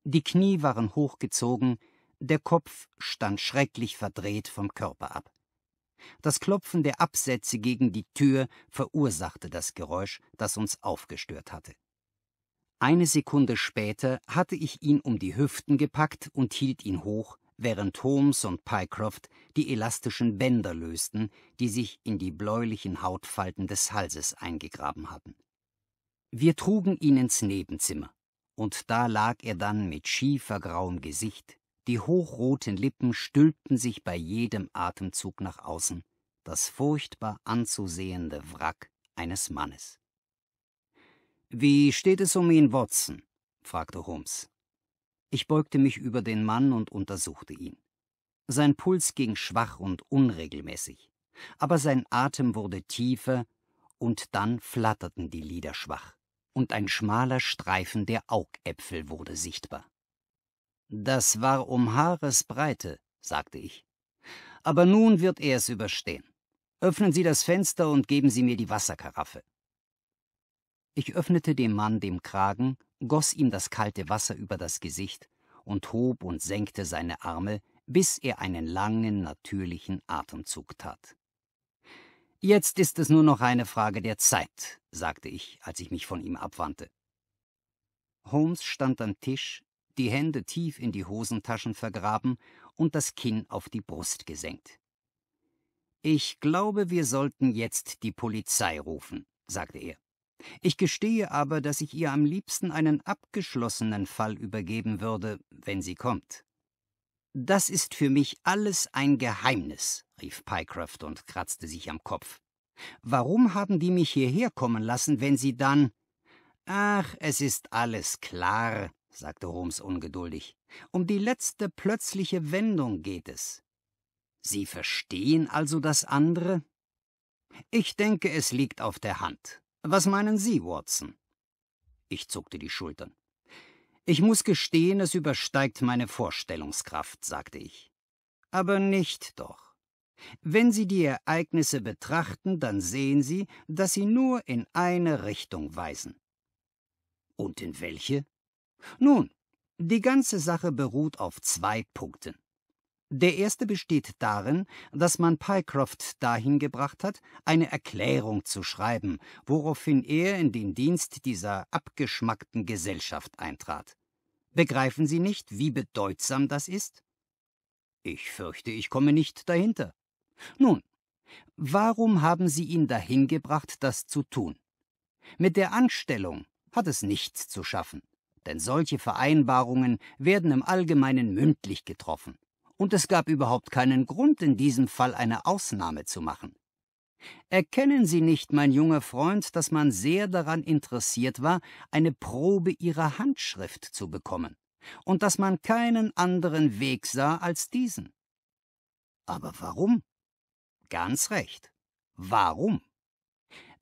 Die Knie waren hochgezogen, der Kopf stand schrecklich verdreht vom Körper ab. Das Klopfen der Absätze gegen die Tür verursachte das Geräusch, das uns aufgestört hatte. Eine Sekunde später hatte ich ihn um die Hüften gepackt und hielt ihn hoch, während Holmes und Pycroft die elastischen Bänder lösten, die sich in die bläulichen Hautfalten des Halses eingegraben hatten. Wir trugen ihn ins Nebenzimmer, und da lag er dann mit schiefergrauem Gesicht, die hochroten Lippen stülpten sich bei jedem Atemzug nach außen, das furchtbar anzusehende Wrack eines Mannes. Wie steht es um ihn, Watson? fragte Holmes. Ich beugte mich über den Mann und untersuchte ihn. Sein Puls ging schwach und unregelmäßig, aber sein Atem wurde tiefer, und dann flatterten die Lider schwach, und ein schmaler Streifen der Augäpfel wurde sichtbar. Das war um Haaresbreite, sagte ich. Aber nun wird er es überstehen. Öffnen Sie das Fenster und geben Sie mir die Wasserkaraffe. Ich öffnete dem Mann den Kragen, goss ihm das kalte Wasser über das Gesicht und hob und senkte seine Arme, bis er einen langen, natürlichen Atemzug tat. Jetzt ist es nur noch eine Frage der Zeit, sagte ich, als ich mich von ihm abwandte. Holmes stand am Tisch, die Hände tief in die Hosentaschen vergraben und das Kinn auf die Brust gesenkt. Ich glaube, wir sollten jetzt die Polizei rufen, sagte er. Ich gestehe aber, dass ich ihr am liebsten einen abgeschlossenen Fall übergeben würde, wenn sie kommt. Das ist für mich alles ein Geheimnis, rief Pycroft und kratzte sich am Kopf. Warum haben die mich hierher kommen lassen, wenn sie dann. Ach, es ist alles klar, sagte Holmes ungeduldig. Um die letzte plötzliche Wendung geht es. Sie verstehen also das andere? Ich denke, es liegt auf der Hand. Was meinen Sie, Watson? Ich zuckte die Schultern. Ich muss gestehen, es übersteigt meine Vorstellungskraft, sagte ich. Aber nicht doch. Wenn Sie die Ereignisse betrachten, dann sehen Sie, dass sie nur in eine Richtung weisen. Und in welche? Nun, die ganze Sache beruht auf zwei Punkten. Der erste besteht darin, dass man Pycroft dahin gebracht hat, eine Erklärung zu schreiben, woraufhin er in den Dienst dieser abgeschmackten Gesellschaft eintrat. Begreifen Sie nicht, wie bedeutsam das ist? Ich fürchte, ich komme nicht dahinter. Nun, warum haben Sie ihn dahin gebracht, das zu tun? Mit der Anstellung hat es nichts zu schaffen denn solche Vereinbarungen werden im Allgemeinen mündlich getroffen, und es gab überhaupt keinen Grund, in diesem Fall eine Ausnahme zu machen. Erkennen Sie nicht, mein junger Freund, dass man sehr daran interessiert war, eine Probe Ihrer Handschrift zu bekommen, und dass man keinen anderen Weg sah als diesen? Aber warum? Ganz recht. Warum?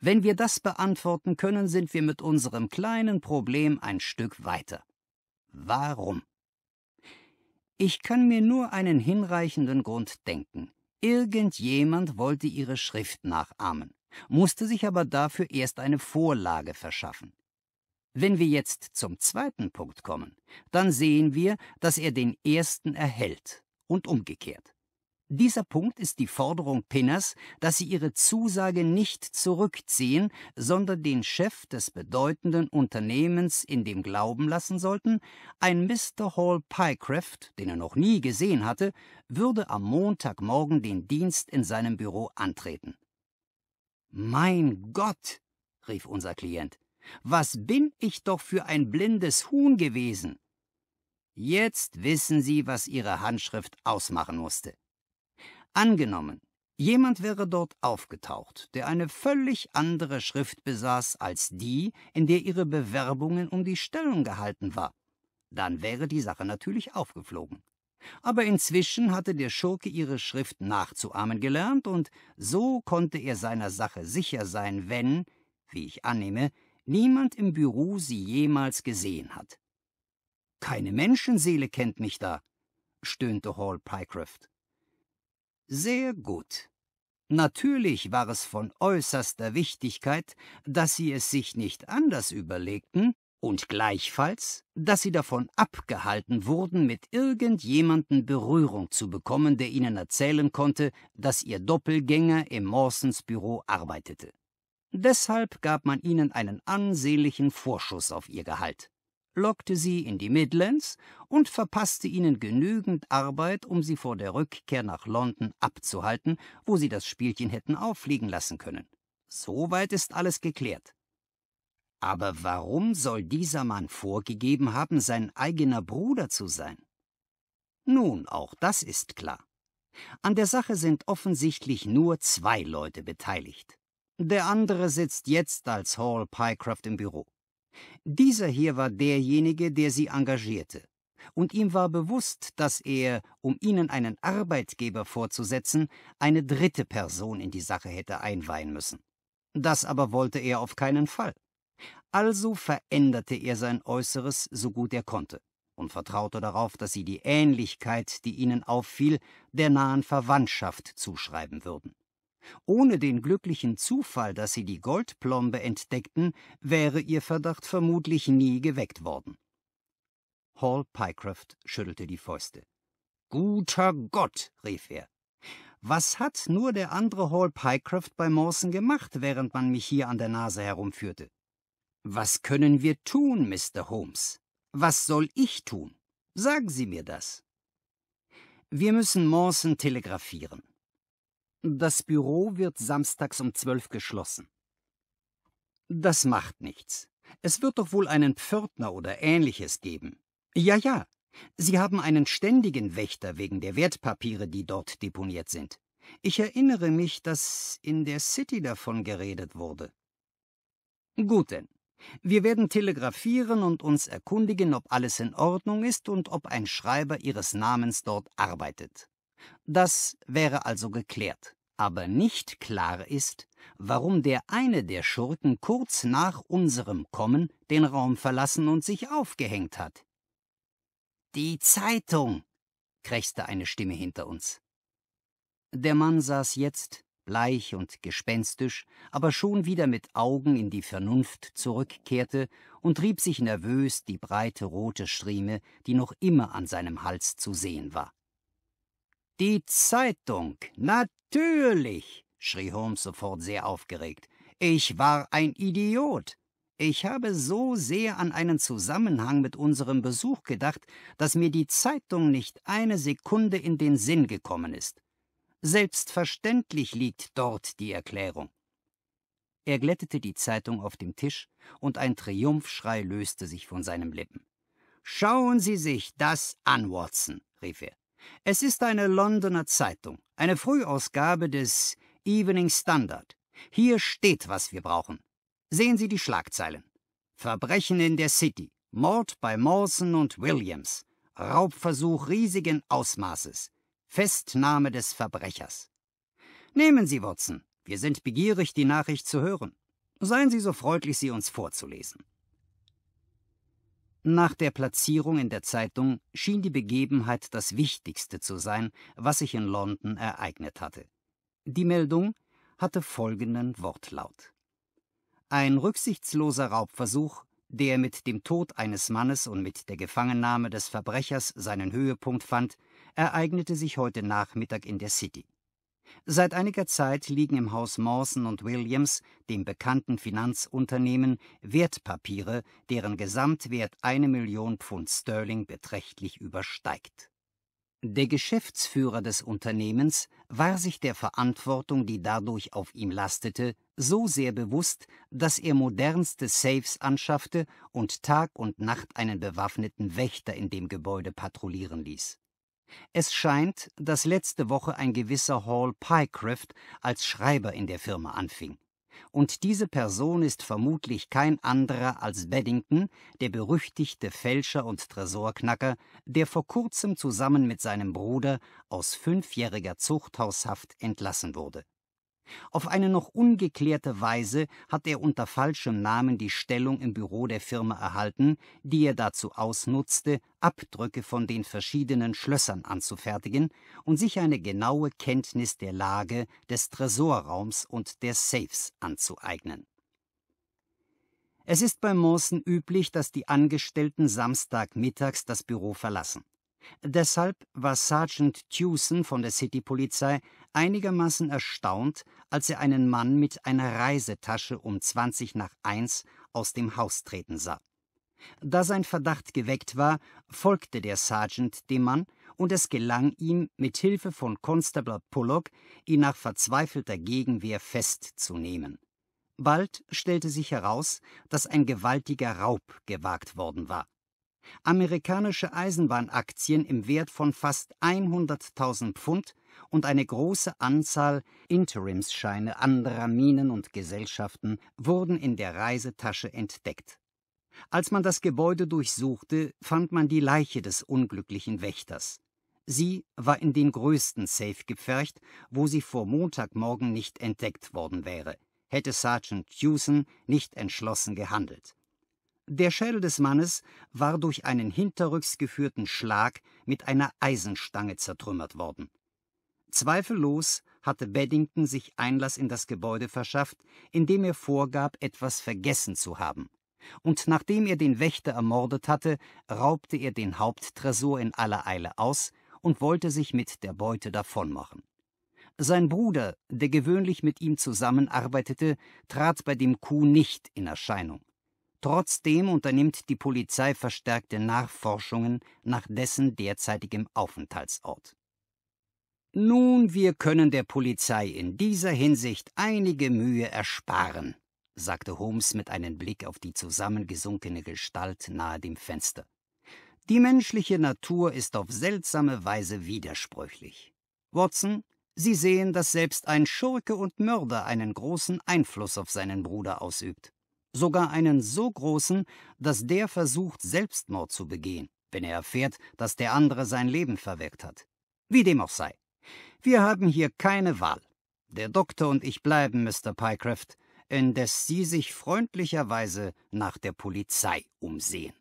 Wenn wir das beantworten können, sind wir mit unserem kleinen Problem ein Stück weiter. Warum? Ich kann mir nur einen hinreichenden Grund denken. Irgendjemand wollte ihre Schrift nachahmen, musste sich aber dafür erst eine Vorlage verschaffen. Wenn wir jetzt zum zweiten Punkt kommen, dann sehen wir, dass er den ersten erhält und umgekehrt. Dieser Punkt ist die Forderung Pinners, dass sie ihre Zusage nicht zurückziehen, sondern den Chef des bedeutenden Unternehmens in dem Glauben lassen sollten, ein Mr. Hall Pycraft, den er noch nie gesehen hatte, würde am Montagmorgen den Dienst in seinem Büro antreten. Mein Gott, rief unser Klient, was bin ich doch für ein blindes Huhn gewesen. Jetzt wissen Sie, was Ihre Handschrift ausmachen musste. Angenommen, jemand wäre dort aufgetaucht, der eine völlig andere Schrift besaß als die, in der ihre Bewerbungen um die Stellung gehalten war. Dann wäre die Sache natürlich aufgeflogen. Aber inzwischen hatte der Schurke ihre Schrift nachzuahmen gelernt, und so konnte er seiner Sache sicher sein, wenn, wie ich annehme, niemand im Büro sie jemals gesehen hat. Keine Menschenseele kennt mich da, stöhnte Hall Pycroft. Sehr gut. Natürlich war es von äußerster Wichtigkeit, dass sie es sich nicht anders überlegten und gleichfalls, dass sie davon abgehalten wurden, mit irgendjemanden Berührung zu bekommen, der ihnen erzählen konnte, dass ihr Doppelgänger im Morsens Büro arbeitete. Deshalb gab man ihnen einen ansehnlichen Vorschuss auf ihr Gehalt lockte sie in die Midlands und verpasste ihnen genügend Arbeit, um sie vor der Rückkehr nach London abzuhalten, wo sie das Spielchen hätten auffliegen lassen können. Soweit ist alles geklärt. Aber warum soll dieser Mann vorgegeben haben, sein eigener Bruder zu sein? Nun, auch das ist klar. An der Sache sind offensichtlich nur zwei Leute beteiligt. Der andere sitzt jetzt als Hall Pycroft im Büro. Dieser hier war derjenige, der sie engagierte. Und ihm war bewusst, dass er, um ihnen einen Arbeitgeber vorzusetzen, eine dritte Person in die Sache hätte einweihen müssen. Das aber wollte er auf keinen Fall. Also veränderte er sein Äußeres so gut er konnte und vertraute darauf, dass sie die Ähnlichkeit, die ihnen auffiel, der nahen Verwandtschaft zuschreiben würden. Ohne den glücklichen Zufall, dass sie die Goldplombe entdeckten, wäre ihr Verdacht vermutlich nie geweckt worden. Hall Pycroft schüttelte die Fäuste. Guter Gott, rief er. Was hat nur der andere Hall Pycroft bei Mawson gemacht, während man mich hier an der Nase herumführte? Was können wir tun, Mr. Holmes? Was soll ich tun? Sagen Sie mir das. Wir müssen Mawson telegrafieren. Das Büro wird samstags um zwölf geschlossen. Das macht nichts. Es wird doch wohl einen Pförtner oder ähnliches geben. Ja, ja. Sie haben einen ständigen Wächter wegen der Wertpapiere, die dort deponiert sind. Ich erinnere mich, dass in der City davon geredet wurde. Gut denn. Wir werden telegrafieren und uns erkundigen, ob alles in Ordnung ist und ob ein Schreiber Ihres Namens dort arbeitet. Das wäre also geklärt. Aber nicht klar ist, warum der eine der Schurken kurz nach unserem Kommen den Raum verlassen und sich aufgehängt hat. Die Zeitung, krächzte eine Stimme hinter uns. Der Mann saß jetzt, bleich und gespenstisch, aber schon wieder mit Augen in die Vernunft zurückkehrte und rieb sich nervös die breite rote Strieme, die noch immer an seinem Hals zu sehen war. Die Zeitung, natürlich, schrie Holmes sofort sehr aufgeregt. Ich war ein Idiot. Ich habe so sehr an einen Zusammenhang mit unserem Besuch gedacht, dass mir die Zeitung nicht eine Sekunde in den Sinn gekommen ist. Selbstverständlich liegt dort die Erklärung. Er glättete die Zeitung auf dem Tisch, und ein Triumphschrei löste sich von seinen Lippen. Schauen Sie sich das an, Watson, rief er. Es ist eine Londoner Zeitung, eine Frühausgabe des Evening Standard. Hier steht, was wir brauchen. Sehen Sie die Schlagzeilen. Verbrechen in der City, Mord bei Mawson und Williams, Raubversuch riesigen Ausmaßes, Festnahme des Verbrechers. Nehmen Sie, Watson, wir sind begierig, die Nachricht zu hören. Seien Sie so freundlich, sie uns vorzulesen. Nach der Platzierung in der Zeitung schien die Begebenheit das Wichtigste zu sein, was sich in London ereignet hatte. Die Meldung hatte folgenden Wortlaut. Ein rücksichtsloser Raubversuch, der mit dem Tod eines Mannes und mit der Gefangennahme des Verbrechers seinen Höhepunkt fand, ereignete sich heute Nachmittag in der City. Seit einiger Zeit liegen im Haus Mawson und Williams, dem bekannten Finanzunternehmen, Wertpapiere, deren Gesamtwert eine Million Pfund Sterling beträchtlich übersteigt. Der Geschäftsführer des Unternehmens war sich der Verantwortung, die dadurch auf ihm lastete, so sehr bewusst, dass er modernste Safes anschaffte und Tag und Nacht einen bewaffneten Wächter in dem Gebäude patrouillieren ließ. Es scheint, dass letzte Woche ein gewisser Hall Pycroft als Schreiber in der Firma anfing. Und diese Person ist vermutlich kein anderer als Beddington, der berüchtigte Fälscher und Tresorknacker, der vor kurzem zusammen mit seinem Bruder aus fünfjähriger Zuchthaushaft entlassen wurde auf eine noch ungeklärte Weise hat er unter falschem Namen die Stellung im Büro der Firma erhalten, die er dazu ausnutzte, Abdrücke von den verschiedenen Schlössern anzufertigen und sich eine genaue Kenntnis der Lage des Tresorraums und der Safes anzueignen. Es ist bei Monson üblich, dass die Angestellten Samstagmittags das Büro verlassen. Deshalb war Sergeant Tewson von der City-Polizei einigermaßen erstaunt, als er einen Mann mit einer Reisetasche um 20 nach 1 aus dem Haus treten sah. Da sein Verdacht geweckt war, folgte der Sergeant dem Mann und es gelang ihm, mit Hilfe von Constable Bullock ihn nach verzweifelter Gegenwehr festzunehmen. Bald stellte sich heraus, dass ein gewaltiger Raub gewagt worden war. Amerikanische Eisenbahnaktien im Wert von fast 100.000 Pfund und eine große Anzahl Interimsscheine anderer Minen und Gesellschaften wurden in der Reisetasche entdeckt. Als man das Gebäude durchsuchte, fand man die Leiche des unglücklichen Wächters. Sie war in den größten Safe gepfercht, wo sie vor Montagmorgen nicht entdeckt worden wäre, hätte Sergeant Hewson nicht entschlossen gehandelt. Der Schädel des Mannes war durch einen hinterrücks geführten Schlag mit einer Eisenstange zertrümmert worden. Zweifellos hatte Beddington sich Einlass in das Gebäude verschafft, indem er vorgab, etwas vergessen zu haben. Und nachdem er den Wächter ermordet hatte, raubte er den Haupttresor in aller Eile aus und wollte sich mit der Beute davonmachen. Sein Bruder, der gewöhnlich mit ihm zusammenarbeitete, trat bei dem Coup nicht in Erscheinung. Trotzdem unternimmt die Polizei verstärkte Nachforschungen nach dessen derzeitigem Aufenthaltsort. Nun, wir können der Polizei in dieser Hinsicht einige Mühe ersparen, sagte Holmes mit einem Blick auf die zusammengesunkene Gestalt nahe dem Fenster. Die menschliche Natur ist auf seltsame Weise widersprüchlich. Watson, Sie sehen, dass selbst ein Schurke und Mörder einen großen Einfluss auf seinen Bruder ausübt. Sogar einen so großen, dass der versucht, Selbstmord zu begehen, wenn er erfährt, dass der andere sein Leben verweckt hat. Wie dem auch sei. Wir haben hier keine Wahl. Der Doktor und ich bleiben, Mr. Pycraft, indes Sie sich freundlicherweise nach der Polizei umsehen.